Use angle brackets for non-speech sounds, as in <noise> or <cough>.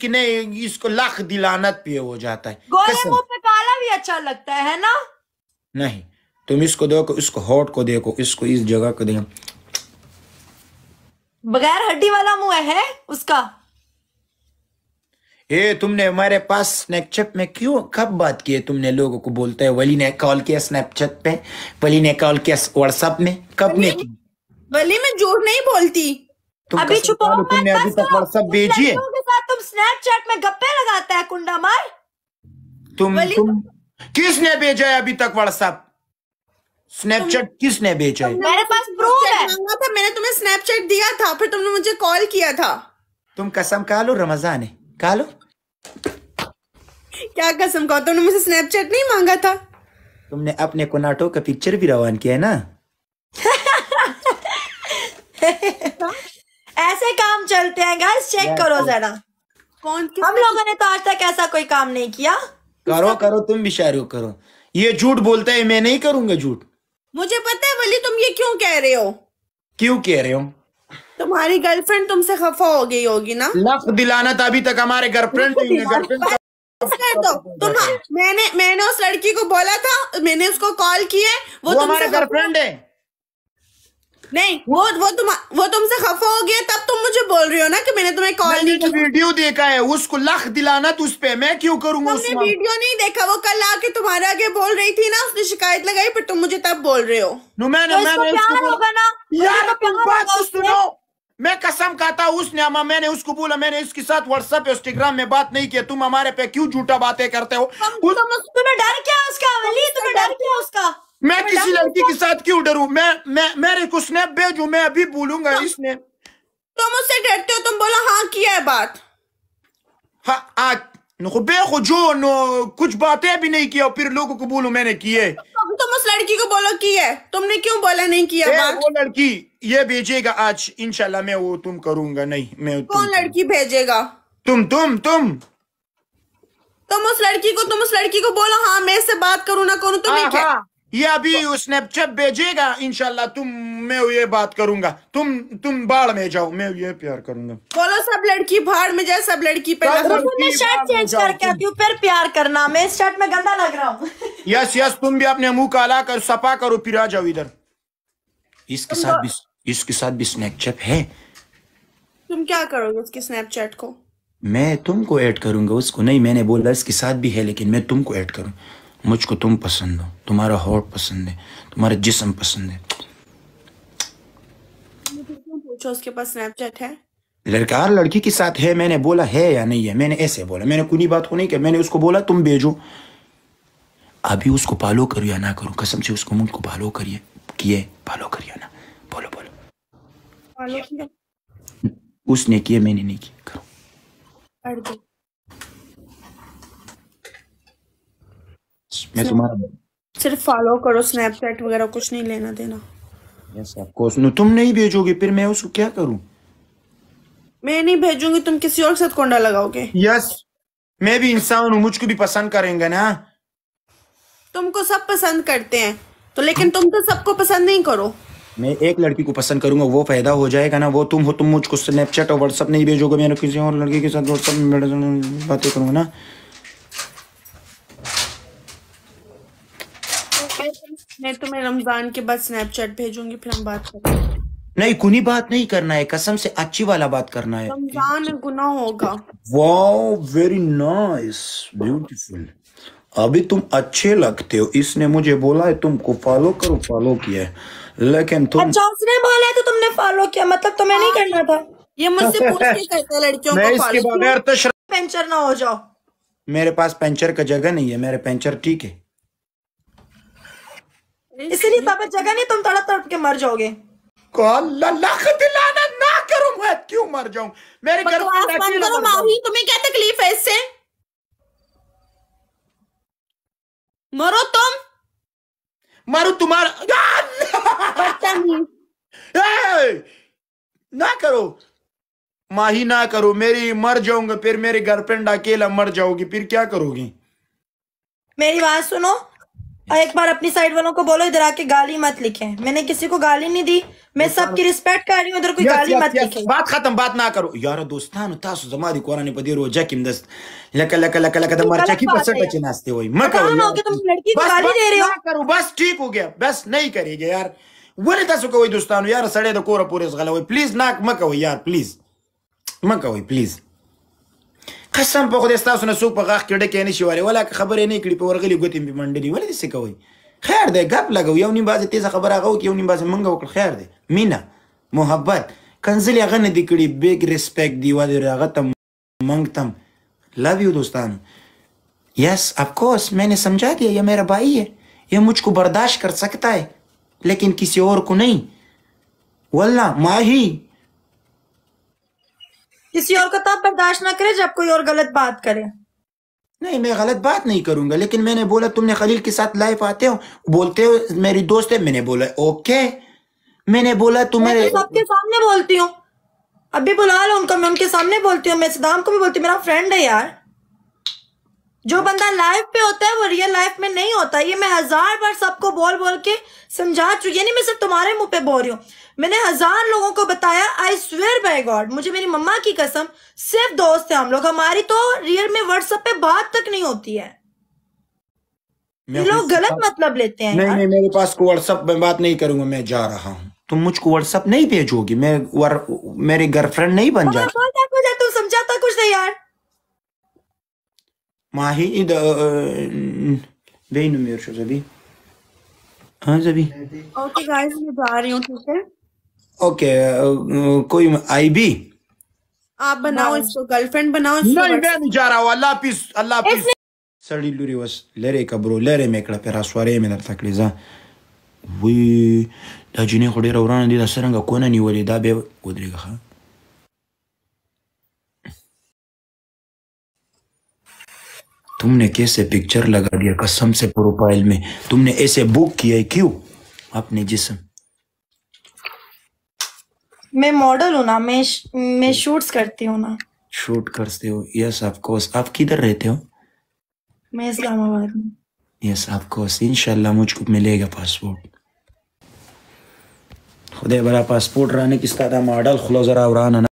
कि नहीं इसको लाख दिलानत पे हो जाता है गोरे मुंह पे काला भी अच्छा लगता है ना नहीं तुम इसको देखो इसको होट को देखो इसको इस जगह को देखो बगैर हड्डी वाला मुंह है उसका ए तुमने हमारे पास स्नैपचैट में क्यों कब बात की है तुमने लोगों को बोलते है वली ने कॉल किया स्नैपचैट पे वली ने कॉल किया व्हाट्सएप में कब ने वली मैं झूठ नहीं बोलती अभी छुपाओ तुमने अभी तक व्हाट्सएप भेजिए तुम स्नैपचैट में गप्पे लगाते हैं कुंडा मार तुम, तुम किसने भेजा है अभी तक व्हाट्सएप स्नैपचैट किसने भेजा है मेरे पास प्रूफ है था मैंने तुम्हें स्नैपचैट दिया था फिर तुमने मुझे कॉल किया था तुम कसम खा लो रमजान है खा लो क्या कसम खा तुमने मुझसे स्नैपचैट नहीं मांगा था तुमने अपने कोनाटो का पिक्चर भी रवान किया है ना <laughs> ऐसे काम चलते हैं गाइस चेक करो जरा कौन हम लोगों ने तो आज तक ऐसा कोई काम नहीं किया करो करो तुम भी शायरों करो ये झूठ बोलता है मैं नहीं करूंगा झूठ मुझे पता है वली तुम ये क्यों कह रहे हो क्यों कह रहे हो तुम्हारी गर्लफ्रेंड तुमसे खफा हो गई होगी ना लफ दिलाना था अभी तक हमारे गर्लफ्रेंड तो- तो तुम मैंने मैंने उस लड़की को बोला था मैंने उसको कॉल किया वो, वो तुम्हारा गर्लफ्रेंड है नहीं वो वो तुम वो तुमसे खफा हो गया तब तुम मुझे बोल रही हो ना कि मैंने तुम्हें कॉल नहीं तो की वीडियो देखा है उसको लख दिलाना तुझ पे मैं क्यों करूंगा उसने वीडियो नहीं देखा वो कल आके तुम्हारे आगे बोल रही थी ना उसने शिकायत लगाई पर तुम मुझे तब बोल रहे हो मैंने तो तो सुनो मैं कसम खाता हूँ उसने अमा मैंने उसको बोला मैंने इसके साथ व्हाट्सएप इंस्टाग्राम में बात नहीं किया तुम हमारे पे क्यों झूठा बातें करते हो तुम्हें डर क्या उसका तुम्हें डर क्या उसका मैं किसी लड़की के साथ क्यों डरू मैं मैं मेरे को स्नैप भेजू मैं अभी बोलूंगा हाँ। इसने तुम उससे डरते हो तुम बोला हाँ किया है बात हाँ बेखुजो नो कुछ बातें भी नहीं किया फिर लोगों को बोलो मैंने किए तुम उस लड़की को बोलो की है तुमने क्यों बोला नहीं किया बात? वो लड़की ये भेजेगा आज इनशाला मैं वो तुम करूंगा नहीं मैं कौन लड़की भेजेगा तुम तुम तुम तुम उस लड़की को तुम उस लड़की को बोलो हाँ मैं इससे बात करू ना करूँ तो हाँ, तुम्हें क्या हाँ। ये अभी स्नैपचैट भेजेगा इनशाला तुम मैं ये बात करूंगा तुम तुम बाढ़ में जाओ मैं ये प्यार करूंगा बोलो सब लड़की बाढ़ में जाए सब लड़की पे शर्ट चेंज करके आती हूँ फिर प्यार करना मैं इस शर्ट में गंदा लग रहा हूँ यस यस तुम भी अपने मुंह काला कर सफा करो फिर आ जाओ इधर इसके साथ भी इसके साथ भी स्नैपचैट है तुम क्या करोगे उसके स्नैपचैट को मैं तुमको ऐड करूंगा उसको नहीं मैंने बोला इसके साथ भी है लेकिन मैं तुमको ऐड करूंगा मुझको तुम पसंद हो तुम्हारा हॉट पसंद है तुम्हारा जिसम पसंद है पूछा उसके पास स्नैपचैट है लड़का लड़की के साथ है मैंने बोला है या नहीं है मैंने ऐसे बोला मैंने कोई बात को नहीं किया मैंने उसको बोला तुम भेजो अभी उसको पालो करो या ना करो कसम से उसको मुझको पालो करिए किए पालो करिए ना बोलो बोलो उसने किए मैंने नहीं किया करो मैं तुम्हारा सिर्फ फॉलो करो स्नैपचैट वगैरह कुछ नहीं लेना देना यस ऑफ तुम नहीं भेजोगे फिर मैं उसको क्या करूं मैं नहीं भेजूंगी तुम किसी और के साथ कोंडा लगाओगे यस yes, मैं भी इंसान हूं मुझको भी पसंद करेंगे ना तुमको सब पसंद करते हैं तो लेकिन तुम तो सबको पसंद नहीं करो मैं एक लड़की को पसंद करूंगा वो फायदा हो जाएगा ना वो तुम हो तुम मुझको स्नैपचैट और व्हाट्सअप नहीं भेजोगे मेरे किसी और लड़की के साथ व्हाट्सअप में बातें करूंगा ना तो मैं तुम्हें रमजान के बाद स्नैपचैट भेजूंगी फिर हम बात करेंगे नहीं कुनी बात नहीं करना है कसम से अच्छी वाला बात करना है रमजान गुना होगा वाओ वेरी नाइस ब्यूटीफुल अभी तुम अच्छे लगते हो इसने मुझे बोला है तुमको फॉलो करो फॉलो किया है लेकिन तुम अच्छा उसने बोला है तो तुमने फॉलो किया मतलब तुम्हें नहीं करना था ये मुझसे पूछ के <laughs> करते लड़कियों को इसके बगैर तो पेंचर ना हो जाओ मेरे पास पंचर का जगह नहीं है मेरे पंचर ठीक है इसीलिए तब जगह नहीं तुम तड़प तड़प के मर जाओगे ना करूं मैं क्यों मर जाऊं मेरे घर तुम्हें क्या तकलीफ है इससे मरो तुम मरो तुम्हारा ना करो माही ना करो मेरी मर जाऊंगा फिर मेरी गर्लफ्रेंड अकेला मर जाओगी फिर क्या करोगी मेरी बात सुनो और एक बार अपनी साइड वालों को बोलो इधर आके गाली मत लिखे मैंने किसी को गाली नहीं दी मैं सबकी रिस्पेक्ट कर रही हूँ इधर कोई गाली मत लिखे बात खत्म बात ना करो यार दोस्तान तासु जमादी कुरानी पदी रो जा किम दस्त लक लक लक लक दम मर चकी पर सट बचे नाचते होई मत करो ना कि तुम लड़की को गाली दे रहे हो करो बस ठीक हो गया बस नहीं करेंगे यार वली तासु कोई दोस्तान यार सड़े द कोरा पूरे गला होई प्लीज ना मत कहो यार प्लीज मत कहो प्लीज قسم په خدای تاسو نه څوک په غاښ کې ډکه نه شي وره ولا خبرې نه کړي په ورغلي ګوتې مې منډلې ولې دې څه کوي خیر دی ګپ لګو یو نیم بازه تیزه خبره غو کې یو نیم بازه منګه وکړ خیر دی مینا محبت کنزل هغه نه دی کړي بیگ ریسپیکټ دی وره هغه ته منګ تم लव यू दोस्तान यस ऑफकोर्स मैंने समझा दिया ये मेरा भाई है ये मुझको बर्दाश्त कर सकता है लेकिन किसी और को नहीं वल्ला माही किसी और को तब तो बर्दाश्त ना करे जब कोई और गलत बात करे नहीं मैं गलत बात नहीं करूंगा लेकिन मैंने बोला तुमने खलील के साथ लाइफ आते हो बोलते हो मेरी दोस्त है मैंने बोला ओके मैंने बोला तुम्हारे मैं तो सबके सामने बोलती हूँ अभी बुला लो उनको मैं उनके सामने बोलती हूँ मैं सदाम को भी बोलती हूँ मेरा फ्रेंड है यार जो बंदा लाइफ पे होता है वो रियल लाइफ में नहीं होता ये मैं हजार बार सबको बोल बोल के समझा चुकी यानी मैं सिर्फ तुम्हारे मुंह पे बोल रही हूँ मैंने हजार लोगों को बताया आई स्वेयर बाय गॉड मुझे मेरी मम्मा की कसम सिर्फ दोस्त है हम लोग हमारी तो रियल में व्हाट्सएप पे बात तक नहीं होती है ये लोग गलत मतलब लेते हैं नहीं नहीं मेरे पास को व्हाट्सएप में बात नहीं करूंगा मैं जा रहा हूँ तुम मुझको व्हाट्सएप नहीं भेजोगी मैं वर, मेरी गर्लफ्रेंड नहीं बन जाती तुम समझाता कुछ नहीं यार ماهی د بین şu Zabi. Ha Zabi. Okay guys, मैं जा रही हूँ ठीक है ओके कोई आईबी आप बनाओ इसको गर्लफ्रेंड बनाओ इसको नहीं मैं नहीं जा रहा हूँ अल्लाह पीस अल्लाह पीस سړی لوري وس لره کبرو لره مې کړه پر اسواره مې درته کړې ځه وی دا جنې خو ډېره ورانه دي دا څرنګه کونه نیولې دا به ودرېږه ښه तुमने कैसे पिक्चर लगा दिया कसम से प्रोफाइल में तुमने ऐसे बुक किया है क्यों अपने जिसम मैं मॉडल हूँ ना मैं मैं शूट्स करती हूँ ना शूट करते हो यस ऑफ कोर्स आप किधर रहते हो मैं इस्लामाबाद में यस ऑफ कोर्स इंशाल्लाह मुझको मिलेगा पासपोर्ट खुदे बड़ा पासपोर्ट रहने किसका था मॉडल खुलो जरा उरान